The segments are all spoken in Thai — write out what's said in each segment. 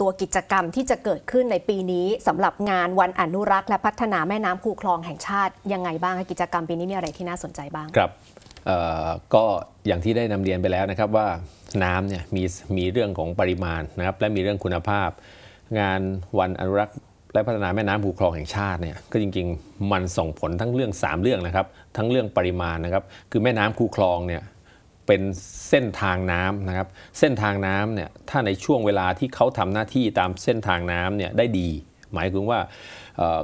ตัวกิจกรรมที่จะเกิดขึ้นในปีนี้ สำหรับงานวันอนุรักษ์และพัฒนาแม่น้ำคูคลองแห่งชาติยังไงบ้างกิจกรรมปีนี้มีอะไรที่น่าสนใจบ้างครับก็อย่างที่ได้นำเรียนไปแล้วนะครับว่าน้ำเนี่ยมีมีเรื่องของปริมาณนะครับและมีเรื่องคุณภาพ งานวันอนุรักษ์ และพัฒนาแม่น้ำคูคลองแห่งชาติเนี่ยก็จริงๆ มันส่งผลทั้งเรื่อง 3 เรื่องนะครับทั้งเรื่องปริมาณนะครับคือแม่น้ำคูคลองเนี่ยเป็นเส้นทางน้ำนะครับเส้นทางน้ำเนี่ยถ้าในช่วงเวลาที่เขาทำหน้าที่ตามเส้นทางน้ำเนี่ยได้ดี หมายถึงว่า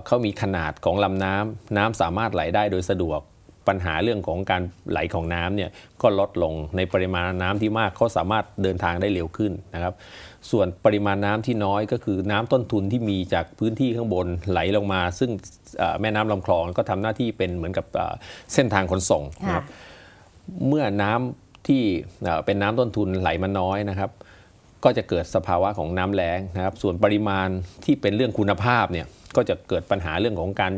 เขามีขนาดของลำน้ำ น้ำสามารถไหลได้โดยสะดวกปัญหาเรื่องของการไหลของน้ำเนี่ยก็ลดลงในปริมาณน้ำที่มากเขาสามารถเดินทางได้เร็วขึ้นนะครับ ส่วนปริมาณน้ำที่น้อยก็คือน้ำต้นทุนที่มีจากพื้นที่ข้างบนไหลลงมา ซึ่งแม่น้ำลำคลองก็ทำหน้าที่เป็นเหมือนกับเส้นทางขนส่งนะครับเมื่อน้ำที่เป็นน้ำต้นทุนไหลมาน้อยนะครับ ก็จะเกิดสภาวะของน้ำแล้งนะครับ ส่วนปริมาณที่เป็นเรื่องคุณภาพเนี่ยก็จะเกิดปัญหาเรื่องของการ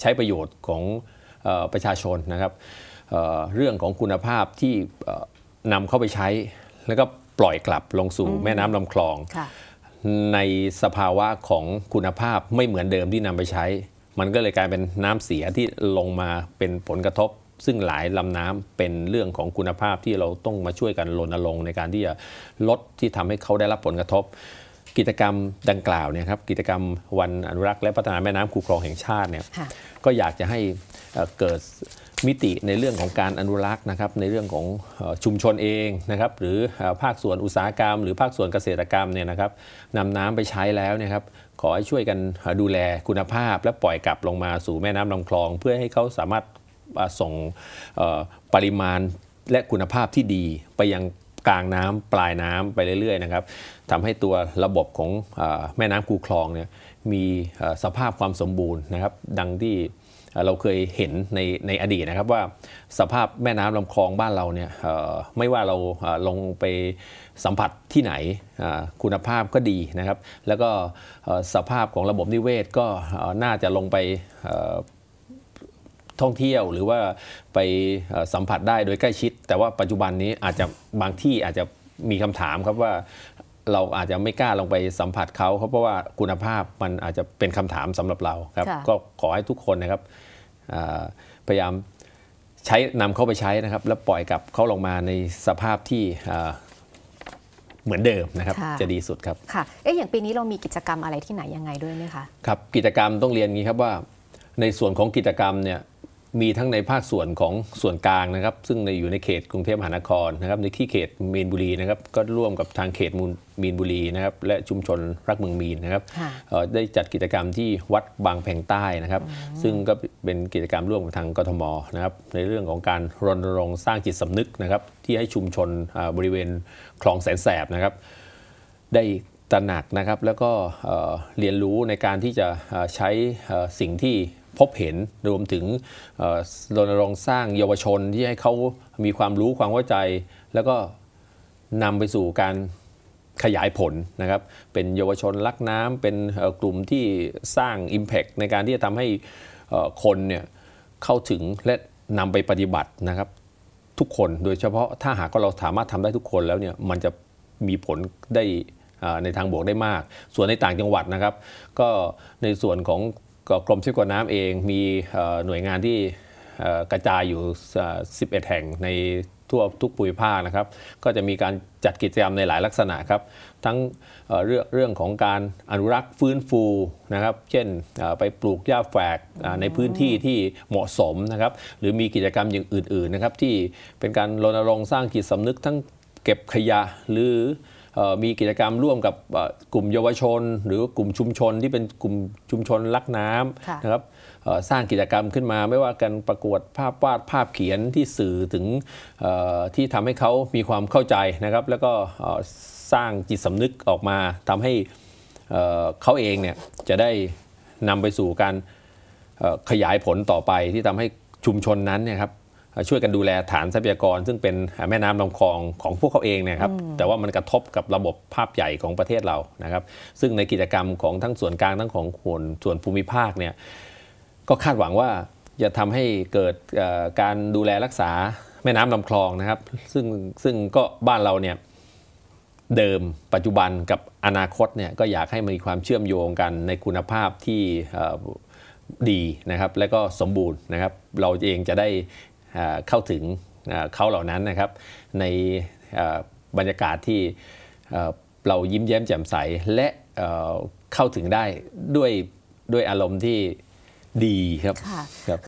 ใช้ประโยชน์ของประชาชนนะครับเรื่องของคุณภาพที่นำเข้าไปใช้แล้วก็ปล่อยกลับลงสู่แม่น้ำลำคลอง ในสภาวะของคุณภาพไม่เหมือนเดิมที่นำไปใช้ มันก็เลยกลายเป็นน้ำเสียที่ลงมาเป็นผลกระทบซึ่งหลายลำน้ำเป็นเรื่องของคุณภาพที่เราต้องมาช่วยกันรณรงค์ในการที่จะลดที่ทำให้เขาได้รับผลกระทบ กิจกรรมดังกล่าวเนี่ยครับกิจกรรมวันอนุรักษ์และพัฒนาแม่น้ำคูคลองแห่งชาติเนี่ยก็อยากจะให้เกิดมิติในเรื่องของการอนุรักษ์นะครับในเรื่องของชุมชนเองนะครับหรือภาคส่วนอุตสาหกรรม หรือภาคส่วนเกษตรกรรมเนี่ยนะครับนำน้ำไปใช้แล้วเนี่ยครับขอให้ช่วยกันดูแลคุณภาพและปล่อยกลับลงมาสู่แม่น้ำลำคลอง เพื่อให้เขาสามารถส่งปริมาณและคุณภาพที่ดี ไปยังกลางน้ำปลายน้ำไปเรื่อยๆนะครับทำให้ตัวระบบของแม่น้ำคูคลองเนี่ยมีสภาพความสมบูรณ์นะครับ ดังที่เราเคยเห็นในในอดีตนะครับว่าสภาพแม่น้ำลำคลองบ้านเราเนี่ยไม่ว่าเราลงไปสัมผัสที่ไหนคุณภาพก็ดีนะครับ แล้วก็สภาพของระบบนิเวศก็น่าจะลงไปท่องเที่ยวหรือว่าไปสัมผัสได้โดยใกล้ชิด แต่ว่าปัจจุบันนี้อาจจะบางที่อาจจะมีคำถามครับว่าเราอาจจะไม่กล้าลงไปสัมผัสเขาเพราะว่าคุณภาพมันอาจจะเป็นคำถามสำหรับเราครับ ก็ขอให้ทุกคนนะครับพยายามใช้นำเข้าไปใช้นะครับแล้วปล่อยกลับเข้าลงมาในสภาพที่เหมือนเดิมนะครับจะดีสุดครับค่ะเอ๊ะอย่างปีนี้เรามีกิจกรรมอะไรที่ไหนยังไงด้วยไหมคะครับกิจกรรมต้องเรียนงี้ครับว่าในส่วนของกิจกรรมเนี่ยมีทั้งในภาคส่วนของส่วนกลางนะครับ ซึ่งอยู่ในเขตกรุงเทพมหานครนะครับในที่เขตมีนบุรีนะครับก็ร่วมกับทางเขตมูลมีนบุรีนะครับและชุมชนรักเมืองมีนนะครับได้จัดกิจกรรมที่วัดบางแพงใต้นะครับ ซึ่งก็เป็นกิจกรรมร่วมกับทางกทมนะครับในเรื่องของการรณรงค์สร้างจิตสำนึกนะครับที่ให้ชุมชนบริเวณคลองแสนแสบนะครับได้ตระหนักนะครับแล้วก็เรียนรู้ในการที่จะใช้สิ่งที่พบเห็นรวมถึงรณรงค์สร้างเยาวชนที่ให้เขามีความรู้ความเข้าใจ แล้วก็นำไปสู่การขยายผลนะครับเป็นเยาวชนรักน้ำเป็นกลุ่มที่สร้าง Impact ในการที่จะทำให้คนเนี่ยเข้าถึงและนำไปปฏิบัตินะครับ ทุกคนโดยเฉพาะถ้าหากเราสามารถทำได้ทุกคนแล้วเนี่ยมันจะมีผลได้ในทางบวกได้มาก ส่วนในต่างจังหวัดนะครับ ก็ในส่วนของก็กรมชี่กวดน้ำเองมีหน่วยงานที่กระจายอยู่ 11 แห่งในทั่วทุกปุยภาคนะครับ ก็จะมีการจัดกิจกรรมในหลายลักษณะครับ ทั้งเรื่องเรื่องของการอนุรักษ์ฟื้นฟูนะครับ เช่นไปปลูกหญ้าแฝกในพื้นที่ที่เหมาะสมนะครับ หรือมีกิจกรรมอย่างอื่นๆนะครับที่เป็นการรณรงค์สร้างจิตสำนึกทั้งเก็บขยะหรือมีกิจกรรมร่วมกับกลุ่มเยาวชน หรือกลุ่มชุมชนที่เป็นกลุ่มชุมชนรักน้ำนะครับสร้างกิจกรรมขึ้นมาไม่ว่าการประกวดภาพวาดภาพเขียนที่สื่อถึงที่ทำให้เขามีความเข้าใจนะครับ แล้วก็สร้างจิตสำนึกออกมาทำให้เขาเองเนี่ยจะได้นำไปสู่การขยายผลต่อไปที่ทำให้ชุมชนนั้นเนี่ยครับช่วยกันดูแลฐานทรัพยากร ซึ่งเป็นแม่น้ำลำาคลองของพวกเขาเองนะครับ แต่ว่ามันกระทบกับระบบภาพใหญ่ของประเทศเรานะครับ ซึ่งในกิจกรรมของทั้งส่วนกลางทั้งของส่วนภูมิภาคเนี่ยก็คาดหวังว่า จะทำให้เกิดการดูแลรักษาแม่น้ำลำคลองนะครับซึ่งซึ่งก็บ้านเราเนี่ยเดิมปัจจุบันกับอนาคตเนี่ยก็อยากให้มีความเชื่อมโยงกันในคุณภาพที่ดีนะครับและก็สมบูรณ์นะครับ เราเองจะได้เข้าถึงเขาเหล่านั้นนะครับในบรรยากาศที่เรายิ้มแย้มแจ่มใส และเข้าถึงได้ ด้วยด้วยอารมณ์ที่ดีครับ